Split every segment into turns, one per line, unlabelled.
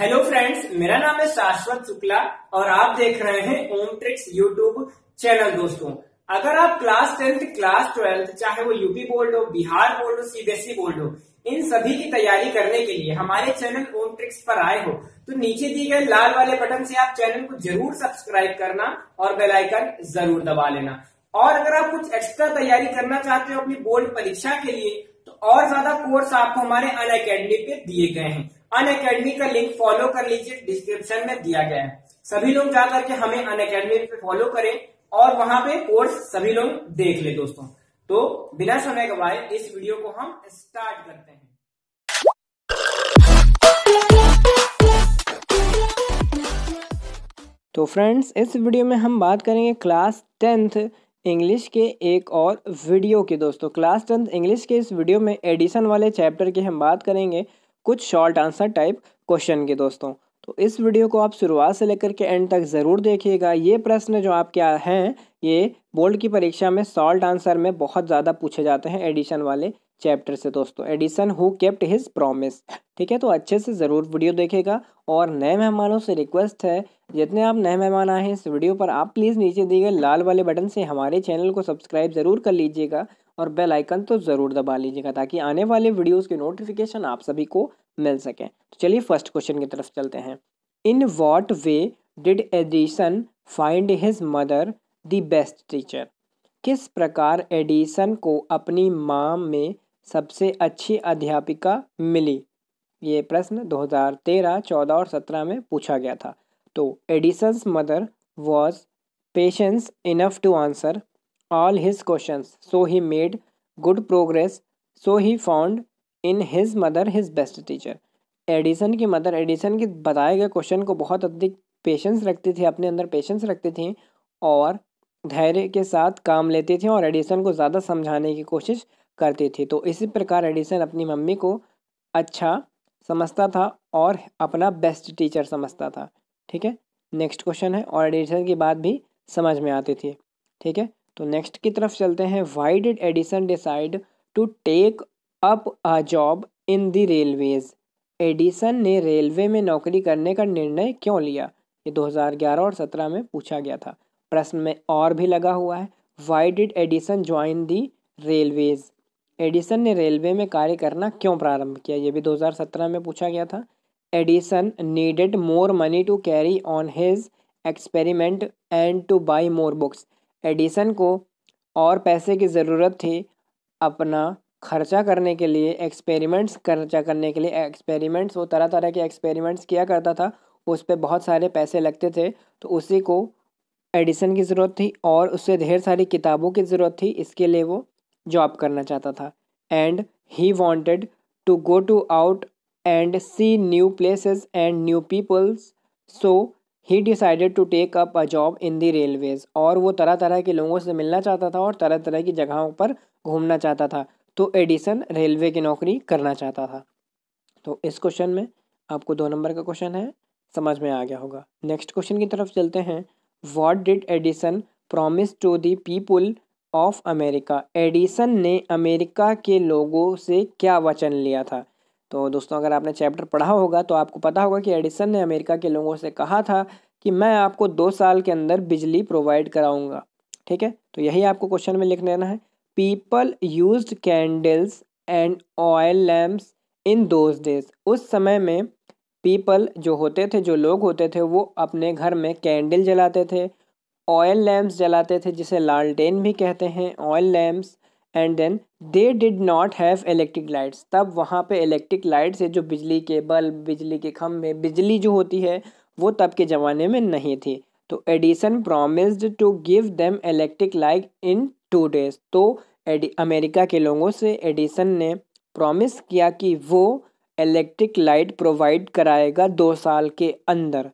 Hello friends मेरा नाम है शाश्वत शुक्ला और आप देख रहे हैं ओम ट्रिक्स यूट्यूब चैनल दोस्तों अगर आप क्लास टेंथ क्लास ट्वेल्थ चाहे वो यूपी बोर्ड हो बिहार बोर्ड हो सीबीएसई e बोर्ड हो इन सभी की तैयारी करने के लिए हमारे चैनल ओम ट्रिक्स पर आए हो तो नीचे दिए गए लाल वाले बटन से आप चैनल को जरूर सब्सक्राइब करना और बेलाइकन जरूर दबा लेना और अगर आप कुछ एक्स्ट्रा तैयारी करना चाहते हो अपनी बोर्ड परीक्षा के लिए तो और ज्यादा कोर्स आपको हमारे अन अकेडमी पे दिए गए हैं अन अकेडमी का लिंक फॉलो कर लीजिए डिस्क्रिप्शन में दिया गया है सभी लोग जाकर के हमें अन अकेडमी पे फॉलो करें और वहां पे कोर्स सभी लोग देख ले दोस्तों तो बिना समय गवाए इस वीडियो को हम स्टार्ट करते हैं तो फ्रेंड्स इस वीडियो में हम बात करेंगे क्लास टेंथ इंग्लिश के एक और वीडियो के दोस्तों क्लास टेंथ इंग्लिश के इस वीडियो में एडिशन वाले चैप्टर की हम बात करेंगे कुछ शॉर्ट आंसर टाइप क्वेश्चन के दोस्तों तो इस वीडियो को आप शुरुआत से लेकर के एंड तक ज़रूर देखिएगा ये प्रश्न जो आपके हैं ये बोर्ड की परीक्षा में शॉर्ट आंसर में बहुत ज़्यादा पूछे जाते हैं एडिशन वाले चैप्टर से दोस्तों Edison who kept his promise ठीक है तो अच्छे से ज़रूर वीडियो देखेगा और नए मेहमानों से रिक्वेस्ट है जितने आप नए मेहमान आए हैं इस वीडियो पर आप प्लीज़ नीचे दिए गए लाल वाले बटन से हमारे चैनल को सब्सक्राइब ज़रूर कर लीजिएगा और बेल आइकन तो ज़रूर दबा लीजिएगा ताकि आने वाले वीडियोज़ के नोटिफिकेशन आप सभी को मिल सकें तो चलिए फर्स्ट क्वेश्चन की तरफ चलते हैं in what way did Edison find his mother the best teacher किस प्रकार एडिसन को अपनी माँ में सबसे अच्छी अध्यापिका मिली ये प्रश्न 2013, 14 और 17 में पूछा गया था तो Edison's mother was patience enough to answer all his questions. So he made good progress. So he found in his mother his best teacher. Edison की मदर एडिसन के बताए गए क्वेश्चन को बहुत अधिक पेशेंस रखती थी अपने अंदर पेशेंस रखती थी और धैर्य के साथ काम लेती थी और एडिसन को ज़्यादा समझाने की कोशिश करती थी तो इसी प्रकार एडिसन अपनी मम्मी को अच्छा समझता था और अपना बेस्ट टीचर समझता था ठीक है नेक्स्ट क्वेश्चन है और एडिसन की बात भी समझ में आती थी ठीक है तो नेक्स्ट की तरफ चलते हैं why did Edison decide to take up a job in the railways Edison ने रेलवे में नौकरी करने का निर्णय क्यों लिया ये 2011 और 17 में पूछा गया था प्रश्न में और भी लगा हुआ है why did Edison join the railways Edison ने रेलवे में कार्य करना क्यों प्रारंभ किया ये भी 2017 में पूछा गया था Edison needed more money to carry on his experiment and to buy more books Edison को और पैसे की ज़रूरत थी अपना खर्चा करने के लिए एक्सपेरिमेंट्स खर्चा करने के लिए एक्सपेरिमेंट्स वो तरह तरह के एक्सपेरिमेंट्स किया करता था उस पर बहुत सारे पैसे लगते थे तो उसी को एडिसन की ज़रूरत थी और उससे ढेर सारी किताबों की ज़रूरत थी इसके लिए वो जॉब करना चाहता था and he wanted to go to out and see new places and new peoples so he decided to take up a job in the railways और वो तरह तरह के लोगों से मिलना चाहता था और तरह तरह की जगहों पर घूमना चाहता था तो एडिसन रेलवे की नौकरी करना चाहता था तो इस क्वेश्चन में आपको दो नंबर का क्वेश्चन है समझ में आ गया होगा नेक्स्ट क्वेश्चन की तरफ चलते हैं what did Edison promise to the people of America Edison ने अमेरिका के लोगों से क्या वचन लिया था तो दोस्तों अगर आपने चैप्टर पढ़ा होगा तो आपको पता होगा कि एडिसन ने अमेरिका के लोगों से कहा था कि मैं आपको दो साल के अंदर बिजली प्रोवाइड कराऊंगा ठीक है तो यही आपको क्वेश्चन में लिख लेना है people use candles and oil lamps in those days उस समय में पीपल जो होते थे जो लोग होते थे वो अपने घर में कैंडल जलाते थे ऑयल लैम्प्स जलाते थे जिसे लालटेन भी कहते हैं oil lamps and then they did not have electric lights तब वहाँ पे इलेक्ट्रिक लाइट्स है जो बिजली के बल्ब बिजली के खम्भे बिजली जो होती है वो तब के ज़माने में नहीं थी तो Edison promised to give them electric light in two days तो अमेरिका के लोगों से एडिसन ने प्रॉमिस किया कि वो इलेक्ट्रिक लाइट प्रोवाइड कराएगा दो साल के अंदर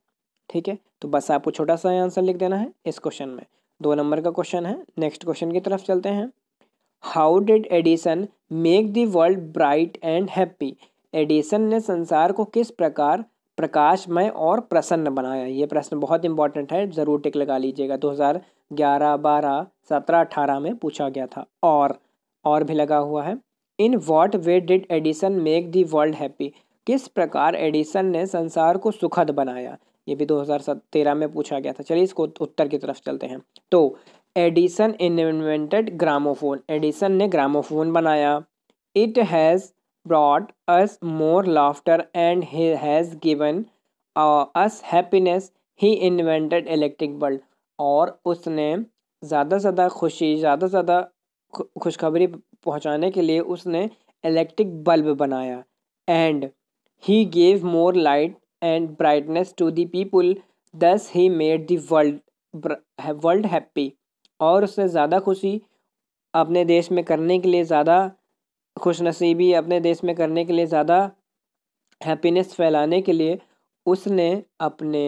ठीक है तो बस आपको छोटा सा आंसर लिख देना है इस क्वेश्चन में दो नंबर का क्वेश्चन है नेक्स्ट क्वेश्चन की तरफ चलते हैं how did Edison make the world bright and happy Edison ने संसार को किस प्रकार प्रकाशमय और प्रसन्न बनाया ये प्रश्न बहुत इंपॉर्टेंट है ज़रूर टिक लगा लीजिएगा 2011, 12, 17, 18 में पूछा गया था और और भी लगा हुआ है in what way did Edison make the world happy किस प्रकार एडिसन ने संसार को सुखद बनाया ये भी 2013 में पूछा गया था चलिए इसको उत्तर की तरफ चलते हैं तो एडिसन इन्वेंटेड ग्रामोफोन एडिसन ने ग्रामोफोन बनाया it has brought us more laughter and he has given us happiness he invented electric bulb और उसने ज़्यादा से ज़्यादा खुशी ज़्यादा से ज़्यादा खुशखबरी पहुँचाने के लिए उसने इलेक्ट्रिक बल्ब बनाया and he gave more light and brightness to the people thus he made the world world happy और उससे ज़्यादा खुशी अपने देश में करने के लिए ज़्यादा खुशनसीबी अपने देश में करने के लिए ज़्यादा हैप्पीनेस फैलाने के लिए उसने अपने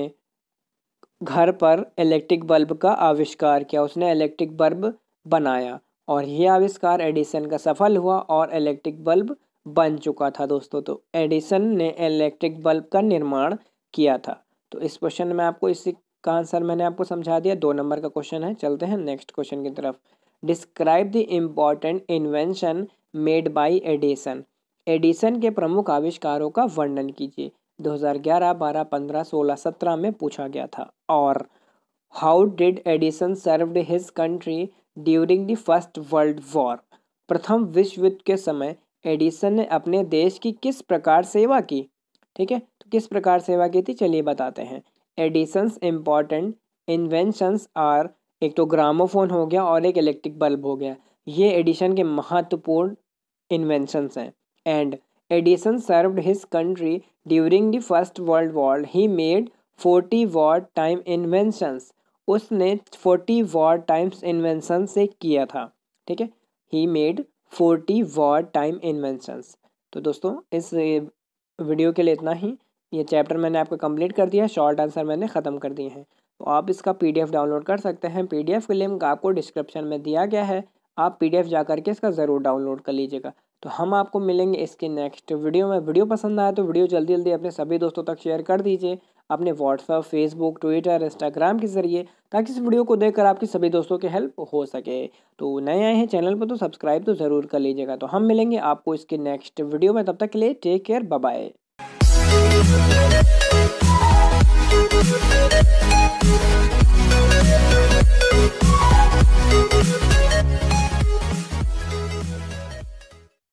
घर पर इलेक्ट्रिक बल्ब का आविष्कार किया उसने इलेक्ट्रिक बल्ब बनाया और यह आविष्कार एडिसन का सफल हुआ और इलेक्ट्रिक बल्ब बन चुका था दोस्तों तो एडिसन ने इलेक्ट्रिक बल्ब का निर्माण किया था तो इस क्वेश्चन में आपको इसी इसका आंसर मैंने आपको समझा दिया दो नंबर का क्वेश्चन है चलते हैं नेक्स्ट क्वेश्चन की तरफ describe the important invention made by Edison Edison के प्रमुख आविष्कारों का वर्णन कीजिए 2011, 12, 15, 16, 17 में पूछा गया था और how did Edison served his country during the first world war प्रथम विश्व युद्ध के समय एडिसन ने अपने देश की किस प्रकार सेवा की ठीक है तो किस प्रकार सेवा की थी चलिए बताते हैं एडिसन्स इम्पॉर्टेंट इन्वेंशंस आर एक तो ग्रामोफोन हो गया और एक इलेक्ट्रिक बल्ब हो गया ये एडिशन के महत्वपूर्ण इन्वेंशंस हैं and Edison served his country during the first world war he made forty war time inventions उसने फोर्टी वॉट टाइम्स इन्वेंशन से किया था ठीक है he made forty war time inventions तो दोस्तों इस वीडियो के लिए इतना ही ये चैप्टर मैंने आपका कंप्लीट कर दिया है शॉर्ट आंसर मैंने ख़त्म कर दिए हैं तो आप इसका पीडीएफ डाउनलोड कर सकते हैं पीडीएफ डी लिंक आपको डिस्क्रिप्शन में दिया गया है आप पीडीएफ जा करके इसका ज़रूर डाउनलोड कर लीजिएगा तो हम आपको मिलेंगे इसके नेक्स्ट वीडियो में वीडियो पसंद आया तो वीडियो जल्दी जल्दी अपने सभी दोस्तों तक शेयर कर दीजिए अपने व्हाट्सअप फेसबुक ट्विटर इंस्टाग्राम के ज़रिए ताकि इस वीडियो को देखकर आपके सभी दोस्तों की हेल्प हो सके तो नए आए हैं चैनल पर तो सब्सक्राइब तो ज़रूर कर लीजिएगा तो हम मिलेंगे आपको इसके नेक्स्ट वीडियो में तब तक के लिए टेक केयर बाय We'll